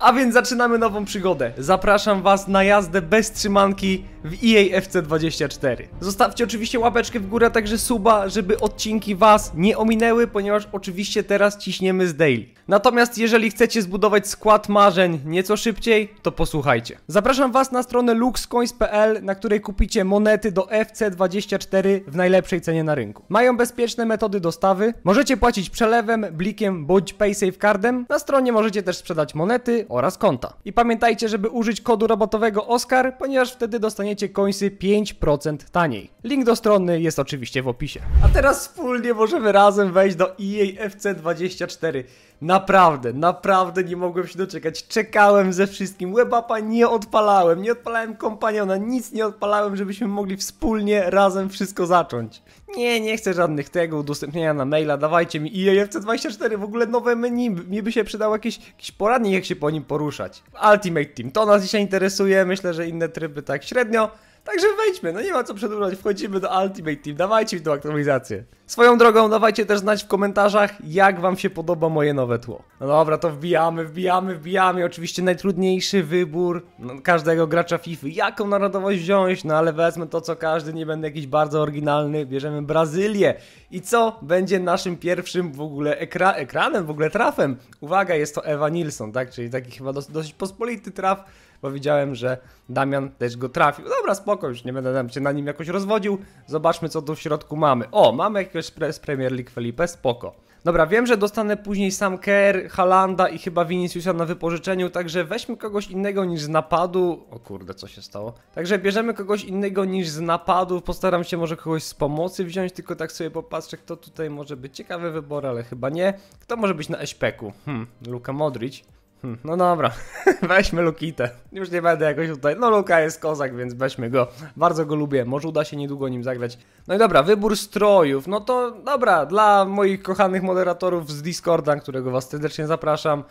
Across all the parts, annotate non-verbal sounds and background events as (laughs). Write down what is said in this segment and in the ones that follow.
A więc zaczynamy nową przygodę. Zapraszam Was na jazdę bez trzymanki w EA FC24. Zostawcie oczywiście łapeczkę w górę, także suba, żeby odcinki Was nie ominęły, ponieważ oczywiście teraz ciśniemy z daily. Natomiast jeżeli chcecie zbudować skład marzeń nieco szybciej, to posłuchajcie. Zapraszam Was na stronę luxcoins.pl, na której kupicie monety do FC24 w najlepszej cenie na rynku. Mają bezpieczne metody dostawy, możecie płacić przelewem, blikiem bądź paysafe cardem. Na stronie możecie też sprzedać monety oraz konta. I pamiętajcie, żeby użyć kodu robotowego OSCAR, ponieważ wtedy dostaniecie dostaniecie końsy 5% taniej. Link do strony jest oczywiście w opisie. A teraz wspólnie możemy razem wejść do EAFC24. Naprawdę, naprawdę nie mogłem się doczekać. Czekałem ze wszystkim. Webapa nie odpalałem, nie odpalałem kompaniona, nic nie odpalałem, żebyśmy mogli wspólnie razem wszystko zacząć. Nie, nie chcę żadnych tego, udostępniania na maila, dawajcie mi IEFC24, w ogóle nowe menu, mi by się przydał jakiś, jakiś poradnik, jak się po nim poruszać. Ultimate Team, to nas dzisiaj interesuje, myślę, że inne tryby tak średnio. Także wejdźmy, no nie ma co przedłużać, wchodzimy do Ultimate Team, dawajcie mi tą aktualizację. Swoją drogą dawajcie też znać w komentarzach, jak wam się podoba moje nowe tło. No dobra, to wbijamy, wbijamy, wbijamy, oczywiście najtrudniejszy wybór no, każdego gracza FIFA, jaką narodowość wziąć, no ale wezmę to co każdy, nie będę jakiś bardzo oryginalny, bierzemy Brazylię. I co będzie naszym pierwszym w ogóle ekra ekranem, w ogóle trafem? Uwaga, jest to Ewa Nilsson, tak, czyli taki chyba dosyć pospolity traf, bo widziałem, że Damian też go trafił. Dobra, spoko, już nie będę się na nim jakoś rozwodził. Zobaczmy, co tu w środku mamy. O, mamy jakiegoś z Premier League Felipe, spoko. Dobra, wiem, że dostanę później sam Kerr, Halanda i chyba Viniciusa na wypożyczeniu, także weźmy kogoś innego niż z napadu. O kurde, co się stało? Także bierzemy kogoś innego niż z napadu. Postaram się może kogoś z pomocy wziąć, tylko tak sobie popatrzę, kto tutaj może być ciekawy wybór, ale chyba nie. Kto może być na Eśpeku? Hmm, Luka Modric. Hmm, no dobra, (laughs) weźmy Lukitę. Już nie będę jakoś tutaj. No Luka jest kozak, więc weźmy go. Bardzo go lubię, może uda się niedługo nim zagrać. No i dobra, wybór strojów. No to dobra, dla moich kochanych moderatorów z Discorda, którego was serdecznie zapraszam.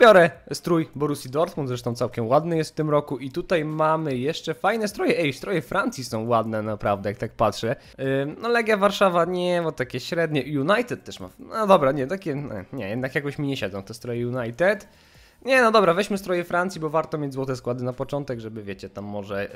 Biorę strój Borussii Dortmund, zresztą całkiem ładny jest w tym roku i tutaj mamy jeszcze fajne stroje. Ej, stroje Francji są ładne naprawdę, jak tak patrzę. no Legia Warszawa nie, bo takie średnie. United też ma. No dobra, nie, takie, nie, jednak jakoś mi nie siedzą te stroje United. Nie, no dobra, weźmy stroje Francji, bo warto mieć złote składy na początek, żeby wiecie, tam może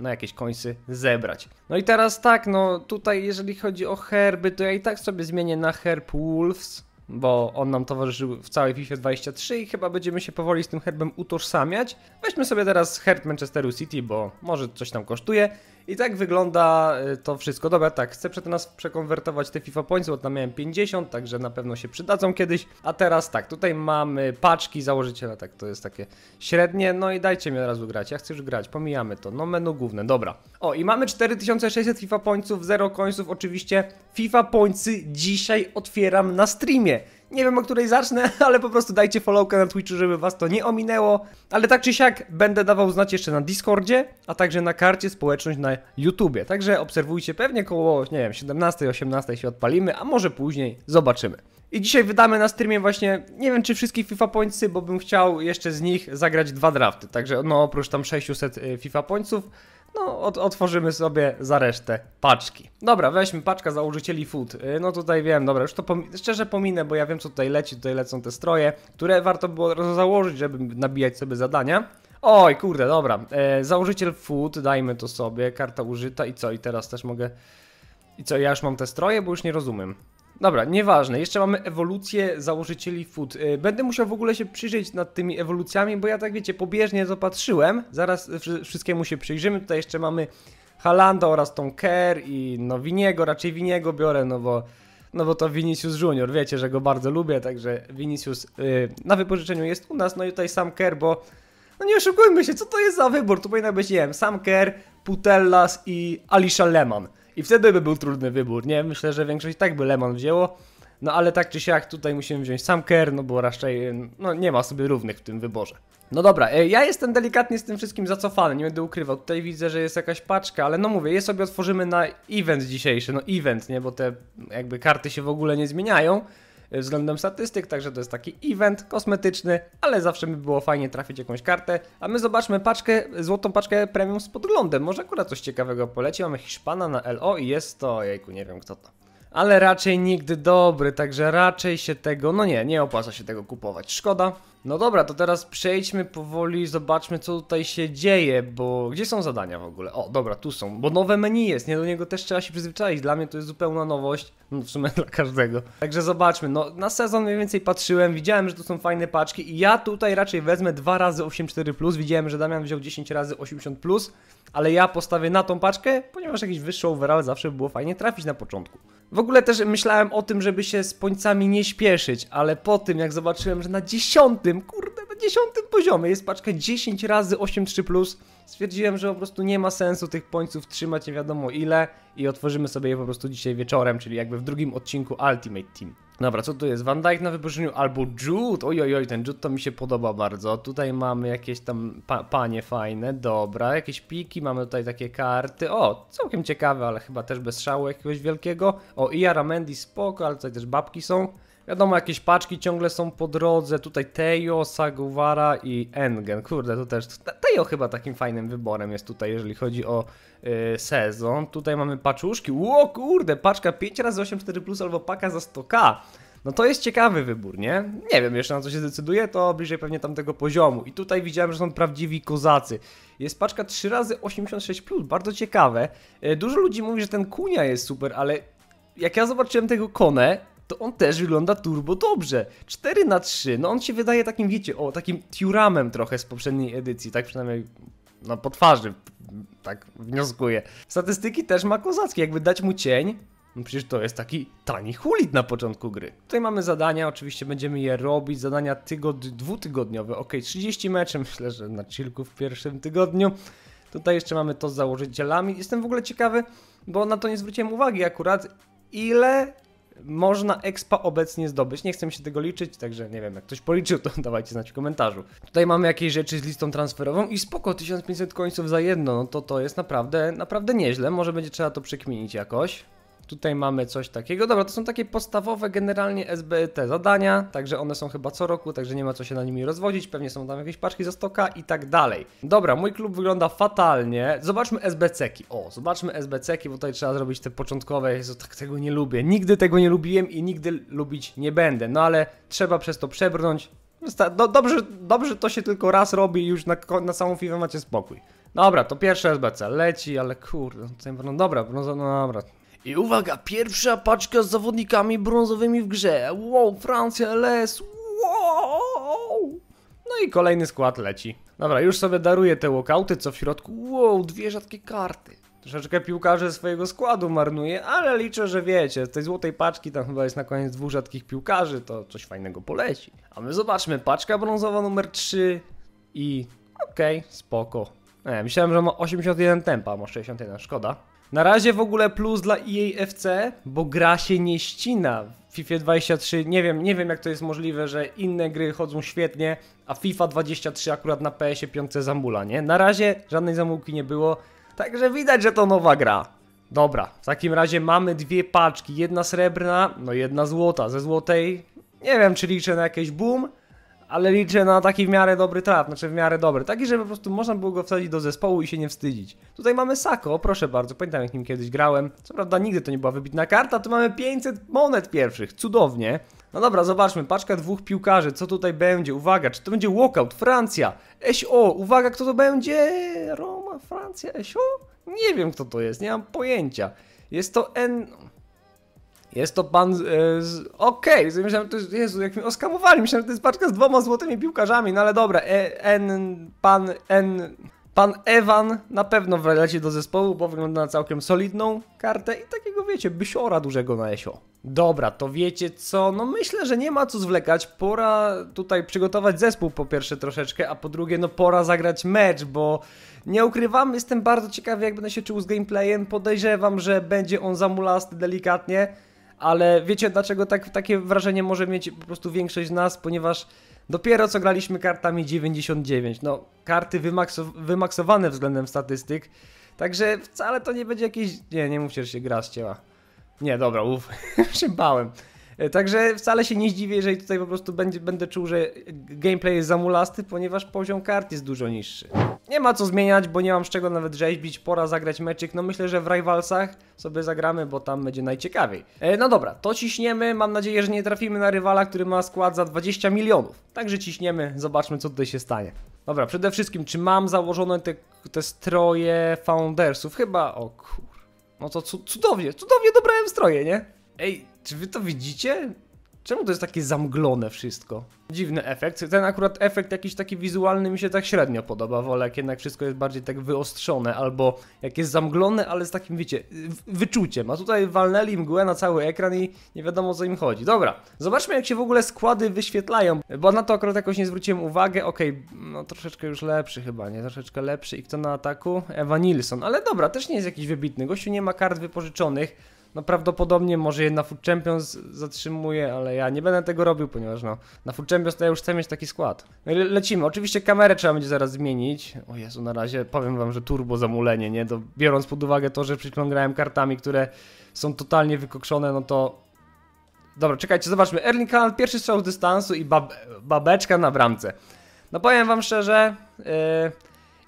yy, jakieś końsy zebrać. No i teraz tak, no tutaj jeżeli chodzi o herby, to ja i tak sobie zmienię na herb Wolves bo on nam towarzyszył w całej FIFA 23 i chyba będziemy się powoli z tym herbem utożsamiać. Weźmy sobie teraz herb Manchesteru City, bo może coś tam kosztuje. I tak wygląda y, to wszystko. Dobra, tak, chcę przed nas przekonwertować te FIFA Points, bo tam miałem 50, także na pewno się przydadzą kiedyś. A teraz tak, tutaj mamy paczki założyciela, tak, to jest takie średnie, no i dajcie mi od razu grać, ja chcę już grać, pomijamy to, no menu główne, dobra. O, i mamy 4600 FIFA Pointsów, 0 końców, oczywiście FIFA Pointsy dzisiaj otwieram na streamie. Nie wiem, o której zacznę, (laughs) ale po prostu dajcie followkę na Twitchu, żeby was to nie ominęło. Ale tak czy siak będę dawał znać jeszcze na Discordzie, a także na karcie społeczność na YouTubie. Także obserwujcie pewnie koło, nie wiem, 17, 18 się odpalimy, a może później zobaczymy. I dzisiaj wydamy na streamie właśnie, nie wiem czy wszystkich FIFA Pointsy, bo bym chciał jeszcze z nich zagrać dwa drafty. Także no oprócz tam 600 y, FIFA Pointsów, no ot otworzymy sobie za resztę paczki. Dobra, weźmy paczka założycieli food. Y, no tutaj wiem, dobra, już to pom szczerze pominę, bo ja wiem co tutaj leci, tutaj lecą te stroje, które warto było założyć, żeby nabijać sobie zadania. Oj, kurde, dobra, e, założyciel food, dajmy to sobie, karta użyta i co, i teraz też mogę... I co, ja już mam te stroje, bo już nie rozumiem. Dobra, nieważne. Jeszcze mamy ewolucję założycieli food. Y, będę musiał w ogóle się przyjrzeć nad tymi ewolucjami, bo ja tak wiecie, pobieżnie zapatrzyłem. Zaraz wszystkiemu się przyjrzymy. Tutaj jeszcze mamy Halanda oraz tą Kerr i no Winiego, raczej Winiego biorę, no bo, no bo to Vinicius Junior. Wiecie, że go bardzo lubię, także Vinicius yy, na wypożyczeniu jest u nas. No i tutaj sam Kerr, bo no nie oszukujmy się, co to jest za wybór? Tu powinna być, nie wiem, sam Kerr, Putellas i Alisha Lehmann. I wtedy by był trudny wybór, nie? Myślę, że większość tak by Lemon wzięło. No ale tak czy siak tutaj musimy wziąć sam Kerr, no bo raczej no, nie ma sobie równych w tym wyborze. No dobra, e, ja jestem delikatnie z tym wszystkim zacofany, nie będę ukrywał. Tutaj widzę, że jest jakaś paczka, ale no mówię, je sobie otworzymy na event dzisiejszy. No event, nie? Bo te jakby karty się w ogóle nie zmieniają. E, względem statystyk, także to jest taki event kosmetyczny, ale zawsze mi było fajnie trafić jakąś kartę. A my zobaczmy paczkę, złotą paczkę premium z podglądem, może akurat coś ciekawego poleci. Mamy Hiszpana na LO i jest to, jejku, nie wiem kto to ale raczej nigdy dobry, także raczej się tego, no nie, nie opłaca się tego kupować, szkoda. No dobra, to teraz przejdźmy powoli, zobaczmy co tutaj się dzieje, bo gdzie są zadania w ogóle? O, dobra, tu są, bo nowe menu jest, nie do niego też trzeba się przyzwyczaić, dla mnie to jest zupełna nowość. No, w sumie (laughs) dla każdego. Także zobaczmy, no na sezon mniej więcej patrzyłem, widziałem, że to są fajne paczki i ja tutaj raczej wezmę 2 razy 84+, widziałem, że Damian wziął 10 razy 80+, ale ja postawię na tą paczkę, ponieważ jakiś wyższy overall zawsze było fajnie trafić na początku. W ogóle też myślałem o tym, żeby się z pońcami nie śpieszyć, ale po tym jak zobaczyłem, że na dziesiątym, kurde, na dziesiątym poziomie jest paczka 10 razy 8.3 plus Stwierdziłem, że po prostu nie ma sensu tych pońców trzymać nie wiadomo ile i otworzymy sobie je po prostu dzisiaj wieczorem, czyli jakby w drugim odcinku Ultimate Team. Dobra, co tu jest? Van Dyke na wypożyczeniu albo Jude. oj oj, ten Jude to mi się podoba bardzo. Tutaj mamy jakieś tam pa panie fajne, dobra. Jakieś piki, mamy tutaj takie karty. O, całkiem ciekawe, ale chyba też bez szału jakiegoś wielkiego. O, i Aramendi spoko, ale tutaj też babki są. Wiadomo, jakieś paczki ciągle są po drodze. Tutaj Tejo, Saguwara i Engen. Kurde, to też. Tejo chyba takim fajnym wyborem jest tutaj, jeżeli chodzi o yy, sezon. Tutaj mamy paczuszki. Ło, kurde, paczka 5 razy 84 plus albo paka za 100k. No to jest ciekawy wybór, nie? Nie wiem jeszcze na co się decyduje, to bliżej pewnie tamtego poziomu. I tutaj widziałem, że są prawdziwi kozacy. Jest paczka 3 razy 86 plus, bardzo ciekawe. Y, dużo ludzi mówi, że ten kunia jest super, ale jak ja zobaczyłem tego konę, to on też wygląda turbo dobrze. 4 na 3 no on się wydaje takim, wiecie, o, takim tiuramem trochę z poprzedniej edycji, tak przynajmniej no, po twarzy, tak wnioskuję. Statystyki też ma kozackie, jakby dać mu cień, no przecież to jest taki tani hulit na początku gry. Tutaj mamy zadania, oczywiście będziemy je robić, zadania tygod dwutygodniowe, ok, 30 meczem, myślę, że na chilku w pierwszym tygodniu. Tutaj jeszcze mamy to z założycielami. Jestem w ogóle ciekawy, bo na to nie zwróciłem uwagi akurat, ile można expa obecnie zdobyć. Nie chcę mi się tego liczyć, także nie wiem, jak ktoś policzył, to (laughs) dawajcie znać w komentarzu. Tutaj mamy jakieś rzeczy z listą transferową i spoko, 1500 końców za jedno, no to to jest naprawdę, naprawdę nieźle. Może będzie trzeba to przekminić jakoś. Tutaj mamy coś takiego. Dobra, to są takie podstawowe generalnie SBT e zadania, także one są chyba co roku, także nie ma co się na nimi rozwodzić. Pewnie są tam jakieś paczki ze stoka i tak dalej. Dobra, mój klub wygląda fatalnie. Zobaczmy SBC-ki. O, zobaczmy SBC-ki, bo tutaj trzeba zrobić te początkowe. Jezu, tak tego nie lubię. Nigdy tego nie lubiłem i nigdy lubić nie będę. No ale trzeba przez to przebrnąć. Do, dobrze, dobrze to się tylko raz robi i już na, na samą FIFA macie spokój. Dobra, to pierwsze SBC leci, ale kurde, no, no dobra, no, no dobra, i uwaga, pierwsza paczka z zawodnikami brązowymi w grze. Wow, Francja, Les, wow! No i kolejny skład leci. Dobra, już sobie daruję te walkouty, co w środku. Wow, dwie rzadkie karty. Troszeczkę piłkarzy swojego składu marnuje, ale liczę, że wiecie, z tej złotej paczki tam chyba jest na koniec dwóch rzadkich piłkarzy, to coś fajnego poleci. A my zobaczmy, paczka brązowa numer 3 i... okej, okay, spoko. E, myślałem, że ma 81 tempa, ma 61, szkoda. Na razie w ogóle plus dla EAFC, bo gra się nie ścina. W FIFA 23 nie wiem, nie wiem jak to jest możliwe, że inne gry chodzą świetnie, a FIFA 23 akurat na PS-ie 5 zamula, nie? Na razie żadnej zamulki nie było, także widać, że to nowa gra. Dobra, w takim razie mamy dwie paczki, jedna srebrna, no jedna złota. Ze złotej nie wiem, czy liczę na jakieś boom, ale liczę na taki w miarę dobry traf, znaczy w miarę dobry, taki, żeby po prostu można było go wsadzić do zespołu i się nie wstydzić. Tutaj mamy Sako, proszę bardzo, pamiętam jak nim kiedyś grałem, co prawda nigdy to nie była wybitna karta, tu mamy 500 monet pierwszych, cudownie. No dobra, zobaczmy, paczka dwóch piłkarzy, co tutaj będzie, uwaga, czy to będzie walkout, Francja, SO, uwaga, kto to będzie, Roma, Francja, SO? Nie wiem kto to jest, nie mam pojęcia. Jest to N... Jest to pan. E, z... Okej, okay. myślałem, to jest, Jezu, jak mnie oskamowali. Myślałem, że to jest paczka z dwoma złotymi piłkarzami, no ale dobra. E, N. Pan. N. Pan Ewan na pewno wleci do zespołu, bo wygląda na całkiem solidną kartę i takiego, wiecie, bysiora dużego na Esio. Dobra, to wiecie co, no myślę, że nie ma co zwlekać, pora tutaj przygotować zespół po pierwsze troszeczkę, a po drugie no pora zagrać mecz, bo nie ukrywam, jestem bardzo ciekawy jak będę się czuł z gameplayem, podejrzewam, że będzie on zamulasty delikatnie, ale wiecie dlaczego tak, takie wrażenie może mieć po prostu większość z nas, ponieważ dopiero co graliśmy kartami 99. No, karty wymaksu, wymaksowane względem statystyk, także wcale to nie będzie jakieś... Nie, nie mówcie, że się gra z ciała. Nie, dobra, uff, (laughs) się bałem. E, także wcale się nie zdziwię, jeżeli tutaj po prostu będzie, będę czuł, że gameplay jest zamulasty, ponieważ poziom kart jest dużo niższy. Nie ma co zmieniać, bo nie mam z czego nawet rzeźbić, pora zagrać meczyk, no myślę, że w Rivalsach sobie zagramy, bo tam będzie najciekawiej. E, no dobra, to ciśniemy, mam nadzieję, że nie trafimy na rywala, który ma skład za 20 milionów. Także ciśniemy, zobaczmy co tutaj się stanie. Dobra, przede wszystkim, czy mam założone te, te stroje Foundersów? Chyba, o kur... No to cudownie, cudownie dobrałem stroje, nie? Ej, czy wy to widzicie? Czemu to jest takie zamglone wszystko? Dziwny efekt. Ten akurat efekt jakiś taki wizualny mi się tak średnio podoba. Wolę jak jednak wszystko jest bardziej tak wyostrzone, albo jak jest zamglone, ale z takim, wiecie, wyczuciem. A tutaj walnęli mgłę na cały ekran i nie wiadomo o co im chodzi. Dobra, zobaczmy jak się w ogóle składy wyświetlają, bo na to akurat jakoś nie zwróciłem uwagi. Okej, okay, no troszeczkę już lepszy chyba, nie? Troszeczkę lepszy. I kto na ataku? Ewa Nilsson. Ale dobra, też nie jest jakiś wybitny. Gościu nie ma kart wypożyczonych no prawdopodobnie może je na Food Champions zatrzymuje, ale ja nie będę tego robił, ponieważ no, na Food Champions to ja już chcę mieć taki skład. No le lecimy, oczywiście kamerę trzeba będzie zaraz zmienić. O Jezu, na razie powiem wam, że turbo zamulenie, nie? To biorąc pod uwagę to, że przyciągnąłem kartami, które są totalnie wykokszone, no to... Dobra, czekajcie, zobaczmy. Erling Haaland, pierwszy strzał z dystansu i bab babeczka na bramce. No powiem wam szczerze, yy,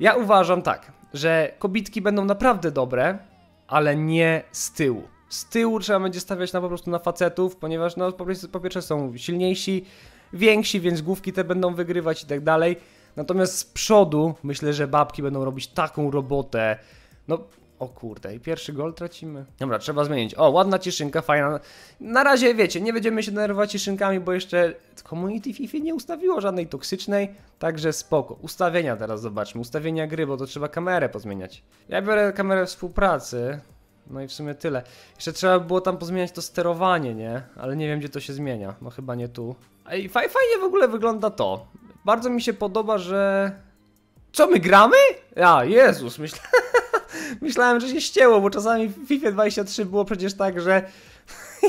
ja uważam tak, że kobitki będą naprawdę dobre, ale nie z tyłu z tyłu trzeba będzie stawiać na po prostu na facetów, ponieważ no, po pierwsze są silniejsi, więksi, więc główki te będą wygrywać i tak dalej. Natomiast z przodu myślę, że babki będą robić taką robotę. No, o kurde, i pierwszy gol tracimy. Dobra, trzeba zmienić. O, ładna ciszynka, fajna. Na razie, wiecie, nie będziemy się denerwować ciszynkami, bo jeszcze Community FIFA nie ustawiło żadnej toksycznej, także spoko. Ustawienia teraz zobaczmy, ustawienia gry, bo to trzeba kamerę pozmieniać. Ja biorę kamerę współpracy, no i w sumie tyle. Jeszcze trzeba było tam pozmieniać to sterowanie, nie? Ale nie wiem, gdzie to się zmienia. No chyba nie tu. Ej, fajnie w ogóle wygląda to. Bardzo mi się podoba, że... Co, my gramy? A, Jezus, (laughs) myślałem, że się ścięło, bo czasami w FIFA 23 było przecież tak, że (laughs)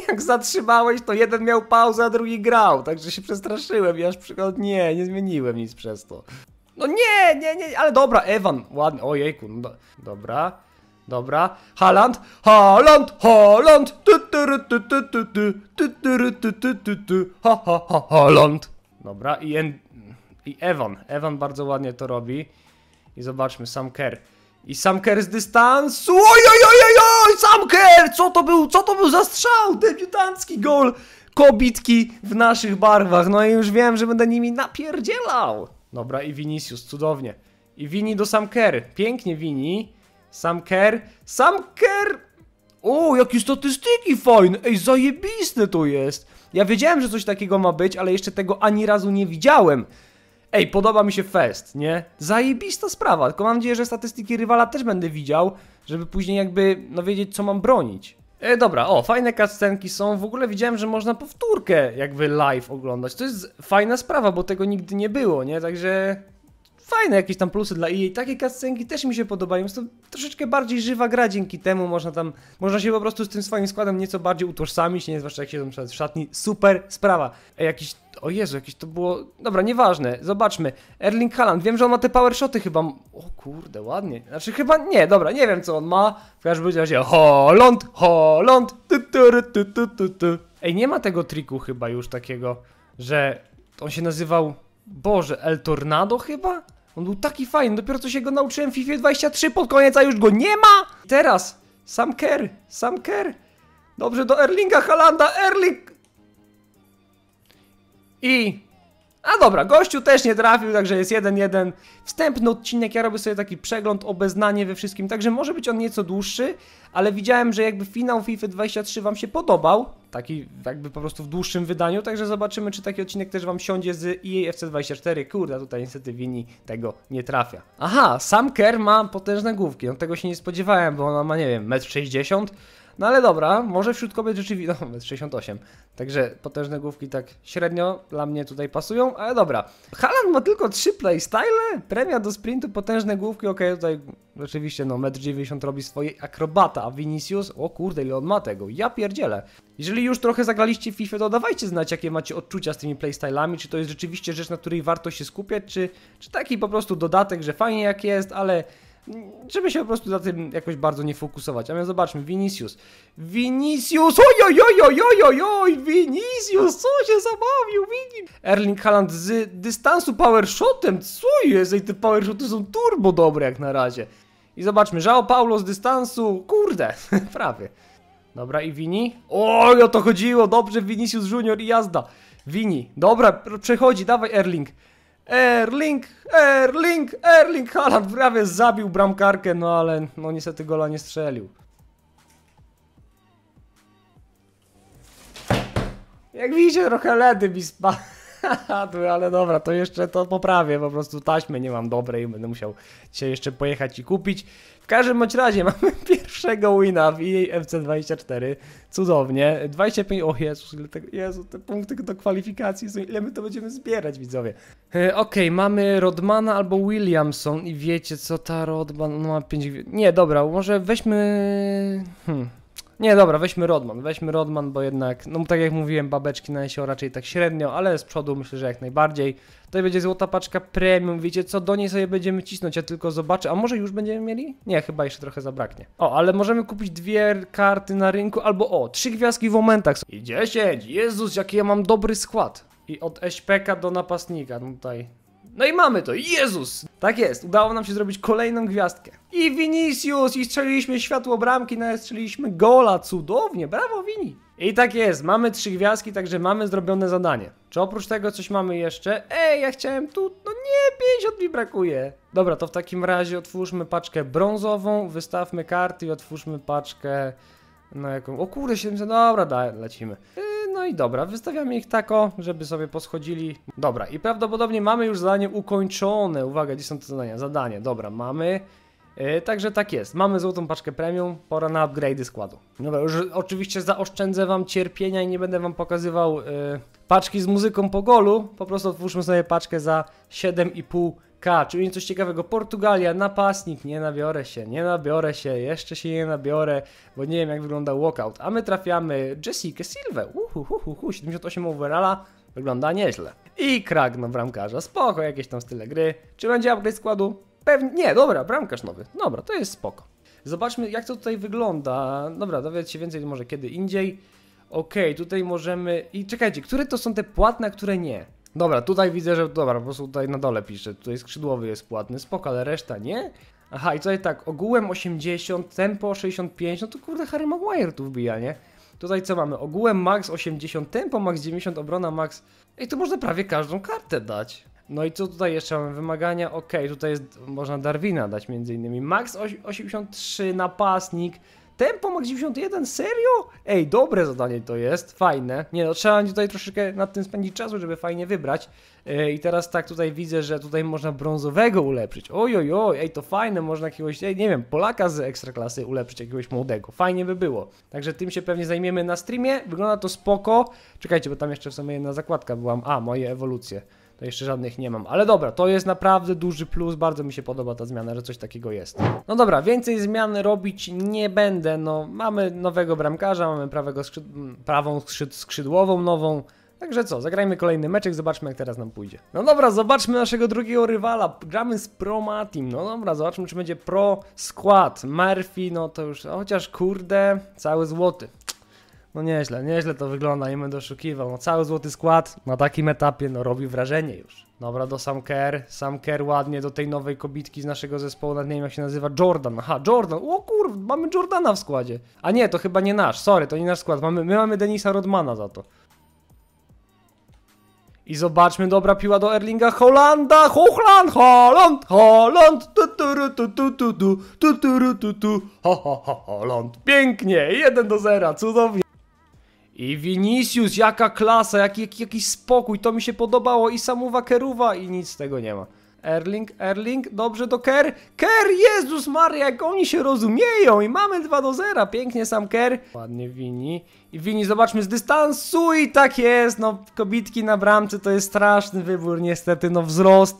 jak zatrzymałeś, to jeden miał pauzę, a drugi grał. Także się przestraszyłem i aż przy... nie, nie zmieniłem nic przez to. No nie, nie, nie, ale dobra, Ewan, ładny, ojejku, no do... dobra. Dobra. Haland. Haland, Haland. Haland. Dobra. I, en... I Evan. Evan bardzo ładnie to robi. I zobaczmy, sam Kerr. I Samker z dystansu. Oj, oj, oj, oj, oj, Samker! Co to był? Co to był za strzał? Debiutancki gol kobitki w naszych barwach. No i już wiem, że będę nimi napierdzielał. Dobra, i Vinicius, cudownie. I Vini do Kerr. Pięknie Vini. Sam care? Sam care! O, jakie statystyki fajne! Ej, zajebiste to jest! Ja wiedziałem, że coś takiego ma być, ale jeszcze tego ani razu nie widziałem. Ej, podoba mi się fest, nie? Zajebista sprawa, tylko mam nadzieję, że statystyki rywala też będę widział, żeby później jakby, no wiedzieć co mam bronić. E, dobra, o, fajne cutscenki są, w ogóle widziałem, że można powtórkę jakby live oglądać, to jest fajna sprawa, bo tego nigdy nie było, nie? Także fajne jakieś tam plusy dla EA. Takie cutscenki też mi się podobają. Jest to troszeczkę bardziej żywa gra dzięki temu. Można tam, można się po prostu z tym swoim składem nieco bardziej utożsamić, nie? Zwłaszcza jak się tam w szatni. Super sprawa. E, jakiś, o Jezu, jakieś to było... Dobra, nieważne. Zobaczmy. Erling Haaland. Wiem, że on ma te powershoty chyba. O kurde, ładnie. Znaczy chyba nie, dobra, nie wiem co on ma. W każdym razie Holland, Holland. Tu, Ej, nie ma tego triku chyba już takiego, że on się nazywał... Boże, El Tornado chyba? On był taki fajny, dopiero co się go nauczyłem w FIFA 23 pod koniec, a już go nie ma! Teraz, sam Kerr, sam Kerr. Dobrze, do Erlinga Halanda, Erling... I a dobra, gościu też nie trafił, także jest 1-1. Wstępny odcinek, ja robię sobie taki przegląd, obeznanie we wszystkim, także może być on nieco dłuższy, ale widziałem, że jakby finał FIFA 23 Wam się podobał, taki jakby po prostu w dłuższym wydaniu, także zobaczymy, czy taki odcinek też Wam siądzie z EAFC 24. Kurda, tutaj niestety Wini tego nie trafia. Aha, sam Kerr ma potężne główki, no tego się nie spodziewałem, bo ona ma, nie wiem, 1,60 60 no ale dobra, może wśród kobiet rzeczywiście, no 68. (laughs) Także potężne główki tak średnio dla mnie tutaj pasują, ale dobra. Halan ma tylko 3 playstyle, premia do sprintu, potężne główki, okej, okay, tutaj rzeczywiście no 1,90 m robi swoje akrobata, a Vinicius, o kurde ile on ma tego, ja pierdzielę. Jeżeli już trochę zagraliście w FIFA, to dawajcie znać jakie macie odczucia z tymi playstylami, czy to jest rzeczywiście rzecz, na której warto się skupiać, czy, czy taki po prostu dodatek, że fajnie jak jest, ale żeby się po prostu na tym jakoś bardzo nie fokusować. A więc zobaczmy, Vinicius. Vinicius! oj. Vinicius! Co się zabawił? Vinicius. Erling Haaland z dystansu powershotem! Co jest? I te powershoty są turbo dobre jak na razie. I zobaczmy, Żao Paulo z dystansu. Kurde, (laughs) prawie. Dobra, i Vini? Oj, o to chodziło! Dobrze, Vinicius Junior i jazda. Vini, dobra, przechodzi, dawaj Erling. Erling, Erling, Erling Haaland prawie zabił bramkarkę, no ale no niestety gola nie strzelił. Jak widzicie, trochę ledy mi spadły. (laughs) No, ale dobra, to jeszcze to poprawię, po prostu taśmy nie mam dobrej, będę musiał dzisiaj jeszcze pojechać i kupić. W każdym bądź razie (laughs) mamy pierwszego wina w EA FC24, cudownie, 25, o Jezus, ile te, Jezu, te punkty do kwalifikacji są, ile my to będziemy zbierać widzowie. E, okej, mamy Rodmana albo Williamson i wiecie co, ta Rodman, no ma 5, nie dobra, może weźmy, hmm. Nie, dobra, weźmy Rodman, weźmy Rodman, bo jednak, no tak jak mówiłem, babeczki na się raczej tak średnio, ale z przodu myślę, że jak najbardziej. Tutaj będzie złota paczka premium, wiecie co, do niej sobie będziemy cisnąć, ja tylko zobaczę, a może już będziemy mieli? Nie, chyba jeszcze trochę zabraknie. O, ale możemy kupić dwie karty na rynku, albo o, trzy gwiazdki w momentach. I dziesięć, Jezus, jaki ja mam dobry skład. I od SPK do napastnika, no tutaj no i mamy to, Jezus! Tak jest, udało nam się zrobić kolejną gwiazdkę. I Vinicius! I strzeliliśmy światło bramki, nawet no strzeliliśmy gola, cudownie, brawo Vini! I tak jest, mamy trzy gwiazdki, także mamy zrobione zadanie. Czy oprócz tego coś mamy jeszcze? Ej, ja chciałem tu... No nie, 50 mi brakuje. Dobra, to w takim razie otwórzmy paczkę brązową, wystawmy karty i otwórzmy paczkę... No jaką... O kurde, 700... Dobra, da, lecimy. Yy, no i dobra, wystawiamy ich tako, żeby sobie poschodzili. Dobra, i prawdopodobnie mamy już zadanie ukończone. Uwaga, gdzie są te zadania? Zadanie, dobra, mamy. Yy, także tak jest, mamy złotą paczkę premium, pora na upgrade'y składu. Dobra, już oczywiście zaoszczędzę wam cierpienia i nie będę wam pokazywał yy, paczki z muzyką po golu. Po prostu otwórzmy sobie paczkę za 7,5 K, czy będzie coś ciekawego? Portugalia, napastnik, nie nabiorę się, nie nabiorę się, jeszcze się nie nabiorę, bo nie wiem jak wygląda walkout. A my trafiamy Jessica Silva, uhuhuhu, 78 overalla, wygląda nieźle. I Kragno bramkarza, spoko, jakieś tam style gry. Czy będzie upgrade składu? Pewnie, nie, dobra, bramkarz nowy, dobra, to jest spoko. Zobaczmy jak to tutaj wygląda, dobra, dowiedz się więcej może kiedy indziej. Okej, okay, tutaj możemy... I czekajcie, które to są te płatne, a które nie? Dobra, tutaj widzę, że dobra, po prostu tutaj na dole pisze, tutaj skrzydłowy jest płatny, spoko, ale reszta nie. Aha, i tutaj tak, ogółem 80, tempo 65, no to kurde Harry Maguire tu wbija, nie? Tutaj co mamy? Ogółem max 80, tempo max 90, obrona max... I to można prawie każdą kartę dać. No i co tutaj jeszcze mamy? Wymagania, ok, tutaj jest, można Darwina dać między innymi. Max 83, napastnik, Tempo Max 91, serio? Ej, dobre zadanie to jest, fajne. Nie no, trzeba tutaj troszeczkę nad tym spędzić czasu, żeby fajnie wybrać. I teraz tak tutaj widzę, że tutaj można brązowego ulepszyć. Oj, oj, oj, ej, to fajne, można jakiegoś, ej, nie wiem, Polaka z ekstraklasy ulepszyć, jakiegoś młodego. Fajnie by było. Także tym się pewnie zajmiemy na streamie, wygląda to spoko. Czekajcie, bo tam jeszcze w sumie jedna zakładka byłam. A, moje ewolucje to jeszcze żadnych nie mam. Ale dobra, to jest naprawdę duży plus, bardzo mi się podoba ta zmiana, że coś takiego jest. No dobra, więcej zmian robić nie będę, no mamy nowego bramkarza, mamy prawego skrzyd prawą skrzyd skrzydłową nową, Także co, zagrajmy kolejny meczek, zobaczmy jak teraz nam pójdzie. No dobra, zobaczmy naszego drugiego rywala. Gramy z Pro Matim. No dobra, zobaczmy czy będzie Pro skład. Murphy, no to już, chociaż kurde, cały złoty. No nieźle, nieźle to wygląda, nie będę oszukiwał. No cały złoty skład na takim etapie no robi wrażenie już. Dobra, do Sam Kerr. Sam Kerr ładnie do tej nowej kobitki z naszego zespołu, nad niej jak się nazywa, Jordan. Aha, Jordan. O kurw, mamy Jordana w składzie. A nie, to chyba nie nasz, sorry, to nie nasz skład. Mamy, my mamy Denisa Rodmana za to. I zobaczmy, dobra piła do Erlinga Holanda, Hochland, Holland, Holland, tu tu tu tu tu tu tu tu tu tu tu, Pięknie, 1 do 0, cudownie. I Vinicius, jaka klasa, jaki, jaki, jaki spokój, to mi się podobało. I samuwa Keruwa i nic z tego nie ma. Erling, Erling, dobrze do Ker. Ker, Jezus Maria, jak oni się rozumieją i mamy 2 do 0. Pięknie sam Ker. Ładnie Wini. I Wini, zobaczmy z dystansu i tak jest. No, kobitki na bramce to jest straszny wybór niestety, no wzrost.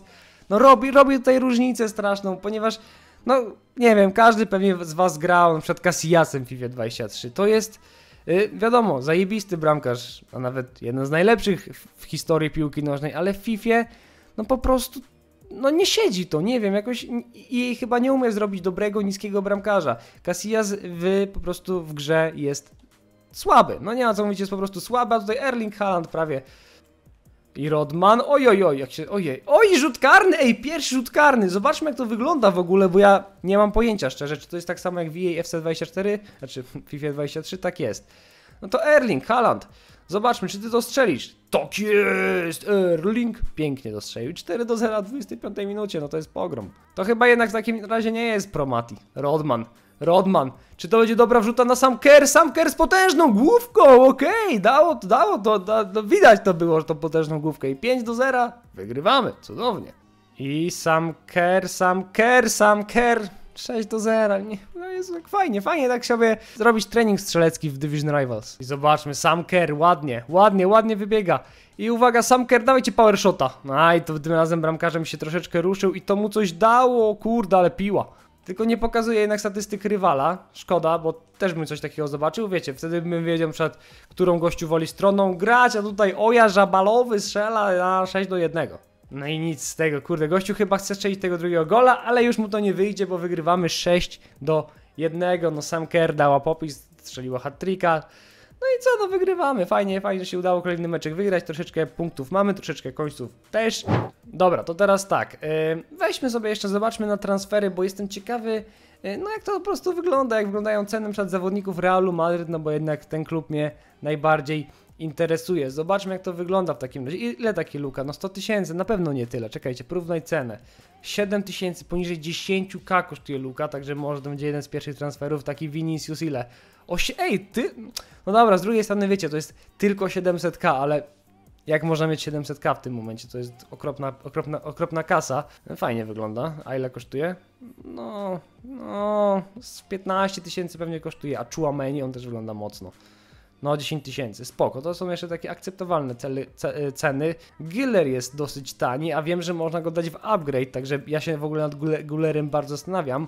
No robi, robi tutaj różnicę straszną, ponieważ, no nie wiem, każdy pewnie z was grał na przykład Casillasem w FIFA 23. To jest Y, wiadomo, zajebisty bramkarz, a nawet jeden z najlepszych w historii piłki nożnej, ale w FIFA no po prostu no nie siedzi to, nie wiem, jakoś jej chyba nie umie zrobić dobrego, niskiego bramkarza. Casillas w, po prostu w grze jest słaby. No nie ma co mówić, jest po prostu słaby, a tutaj Erling Haaland prawie i Rodman, ojojoj, oj, jak się, ojej, oj, rzut karny, ej, pierwszy rzut karny, zobaczmy jak to wygląda w ogóle, bo ja nie mam pojęcia szczerze, czy to jest tak samo jak w EA FC24, znaczy w FIFA 23, tak jest. No to Erling, Haaland, zobaczmy, czy ty to strzelisz. Tak jest, Erling, pięknie dostrzelił 4 do 0 w 25 minucie, no to jest pogrom. To chyba jednak w takim razie nie jest Promati, Rodman. Rodman. Czy to będzie dobra wrzuta na sam Kerr? Sam Kerr z potężną główką, okej, okay, dało to, dało to, da, no widać to było, że to potężną główkę i 5 do 0, wygrywamy, cudownie. I sam Kerr, sam Kerr, sam Kerr, 6 do 0, nie, no jest no fajnie, fajnie tak sobie zrobić trening strzelecki w Division Rivals. I zobaczmy, sam Kerr, ładnie, ładnie, ładnie wybiega. I uwaga, sam Kerr, dawajcie power shota. Aj, to tym razem bramkarzem się troszeczkę ruszył i to mu coś dało, kurde, ale piła. Tylko nie pokazuje jednak statystyk rywala, szkoda, bo też bym coś takiego zobaczył, wiecie, wtedy bym wiedział przed którą gościu woli stroną grać, a tutaj oja żabalowy strzela na 6 do 1. No i nic z tego, kurde, gościu chyba chce strzelić tego drugiego gola, ale już mu to nie wyjdzie, bo wygrywamy 6 do 1. No sam Kerr dała popis, strzeliła hat-tricka, no i co, no wygrywamy. Fajnie, fajnie, że się udało kolejny meczek wygrać. Troszeczkę punktów mamy, troszeczkę końców też. Dobra, to teraz tak. Y, weźmy sobie jeszcze, zobaczmy na transfery, bo jestem ciekawy, y, no jak to po prostu wygląda, jak wyglądają ceny przed zawodników Realu Madryt, no bo jednak ten klub mnie najbardziej interesuje. Zobaczmy, jak to wygląda w takim razie. Ile taki luka? No 100 tysięcy, na pewno nie tyle. Czekajcie, porównaj cenę. 7 tysięcy, poniżej 10k kosztuje luka, także może to będzie jeden z pierwszych transferów. Taki Vinicius ile? Osie, ej, ty... No dobra, z drugiej strony wiecie, to jest tylko 700k, ale jak można mieć 700k w tym momencie? To jest okropna, okropna, okropna kasa. No, fajnie wygląda. A ile kosztuje? No, no, z 15 tysięcy pewnie kosztuje, a menu, on też wygląda mocno no 10 tysięcy, spoko, to są jeszcze takie akceptowalne cele, ce, e, ceny. Giller jest dosyć tani, a wiem, że można go dać w upgrade, także ja się w ogóle nad Gullerem bardzo zastanawiam,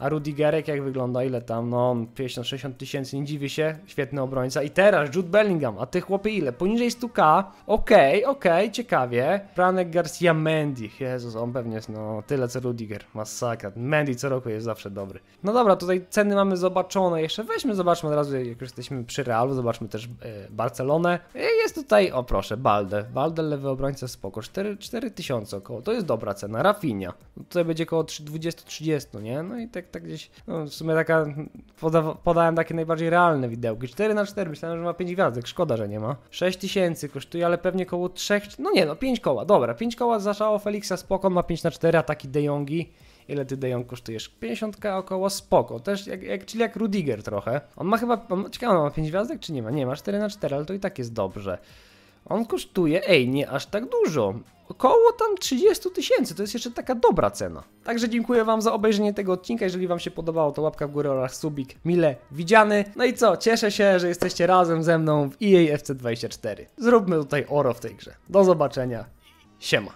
a Rudigerek jak wygląda? Ile tam? No 50-60 tysięcy, nie dziwię się. Świetny obrońca. I teraz Jude Bellingham. A tych chłopie ile? Poniżej 100k? Okej, okay, okej, okay, ciekawie. Franek Garcia Mendy. Jezus, on pewnie jest no tyle co Rudiger. Masakra. Mendy co roku jest zawsze dobry. No dobra, tutaj ceny mamy zobaczone. Jeszcze weźmy, zobaczmy od razu, jak już jesteśmy przy Realu. Zobaczmy też yy, Barcelonę. E, jest tutaj, o proszę, Balde. Balde lewy obrońca spoko. 4, 4 tysiące około. To jest dobra cena. Rafinha. tutaj będzie około 20-30, nie? No i tak tak gdzieś, no w sumie taka, poda, podałem takie najbardziej realne widełki. 4 na 4 myślałem, że ma 5 gwiazdek, szkoda, że nie ma. 6000 kosztuje, ale pewnie koło 3, no nie no, 5 koła, dobra, 5 koła zaszało Felixa, spoko, ma 5 na 4, a taki De Jongi ile ty Dejon kosztujesz? 50k około, spoko, też jak, jak, czyli jak Rudiger trochę. On ma chyba, on, ciekawe, on ma 5 gwiazdek czy nie ma? Nie, ma 4 na 4, ale to i tak jest dobrze. On kosztuje, ej, nie aż tak dużo. Około tam 30 tysięcy, to jest jeszcze taka dobra cena. Także dziękuję Wam za obejrzenie tego odcinka. Jeżeli Wam się podobało, to łapka w górę oraz subik mile widziany. No i co, cieszę się, że jesteście razem ze mną w EAFC24. Zróbmy tutaj oro w tej grze. Do zobaczenia. Siema.